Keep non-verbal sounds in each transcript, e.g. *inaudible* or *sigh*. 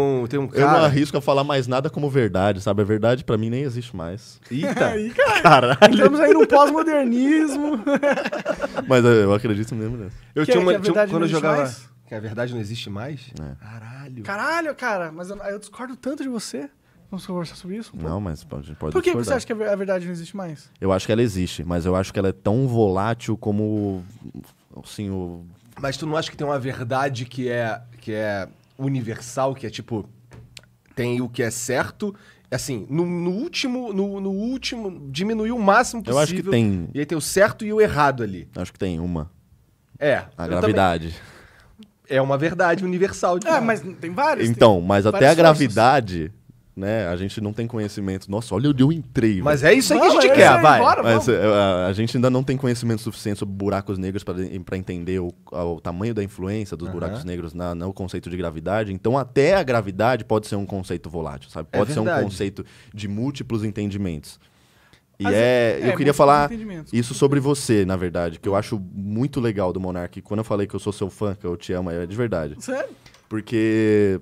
um, tem um cara... Eu não arrisco a falar mais nada como verdade, sabe? A verdade para mim nem existe mais. Eita! aí, cara, Caralho! Estamos aí no pós-modernismo. *laughs* Mas é, eu acredito mesmo nisso. Eu que, tinha uma... Que tinha, quando eu jogava... Mais? Que a verdade não existe mais? É. Caralho! Caralho, cara! Mas eu, eu discordo tanto de você. Vamos conversar sobre isso? Um não, mas a gente pode Por que, que, você acha que a verdade não existe mais? Eu acho que ela existe, mas eu acho que ela é tão volátil como. Assim, o. Mas tu não acha que tem uma verdade que é. Que é universal, que é tipo. Tem o que é certo assim, no, no último, no, no, último, diminuiu o máximo possível. Eu acho que tem. E aí tem o certo e o errado ali. Eu acho que tem uma. É. A gravidade. Também... É uma verdade universal. De tipo, é, mas tem várias. Então, mas até a gravidade forças né? A gente não tem conhecimento. Nossa, olha onde eu entrei. Mas velho. é isso aí que a gente quer, vai. Embora, Mas, é, a, a, gente ainda não tem conhecimento suficiente sobre buracos negros para entender o, o, tamanho da influência dos uhum. buracos negros na, no conceito de gravidade. Então, até a gravidade pode ser um conceito volátil, sabe? É pode é ser um conceito de múltiplos entendimentos. E As, é, é, eu queria falar isso sobre você, na verdade, que eu acho muito legal do Monark. Quando eu falei que eu sou seu fã, que eu te amo, é de verdade. Sério? Porque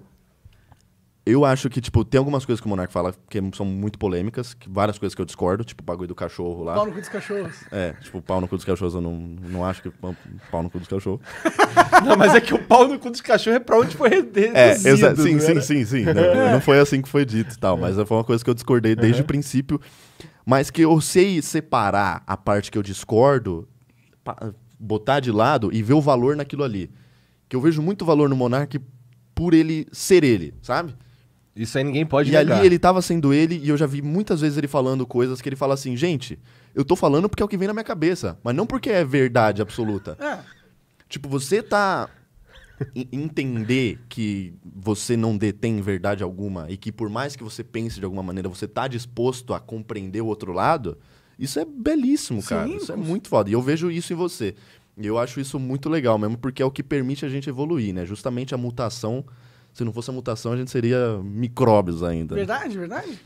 eu acho que, tipo, tem algumas coisas que o Monark fala que são muito polêmicas, que várias coisas que eu discordo, tipo o bagulho do cachorro lá. Pau no cu dos cachorros. É, tipo, o pau no cu dos cachorros eu não, não acho que pau no cu dos cachorros. *laughs* não, mas é que o pau no cu dos cachorros é pra onde foi reduzido, É, exa- né? sim, sim, sim, sim, não, *laughs* não, foi assim que foi dito e tal, mas foi uma coisa que eu discordei desde uhum. o princípio, mas que eu sei separar a parte que eu discordo, botar de lado e ver o valor naquilo ali. Que eu vejo muito valor no Monark por ele ser ele, sabe? Isso aí ninguém pode E negar. ali ele tava sendo ele, e eu já vi muitas vezes ele falando coisas que ele fala assim, gente, eu tô falando porque é o que vem na minha cabeça, mas não porque é verdade absoluta. É. Tipo, você tá entender que você não detém verdade alguma e que por mais que você pense de alguma maneira, você tá disposto a compreender o outro lado, isso é belíssimo, Sim, cara. Isso é muito foda. E eu vejo isso em você. E eu acho isso muito legal mesmo, porque é o que permite a gente evoluir, né? Justamente a mutação se não fosse a mutação, a gente seria micróbios ainda. Verdade, verdade.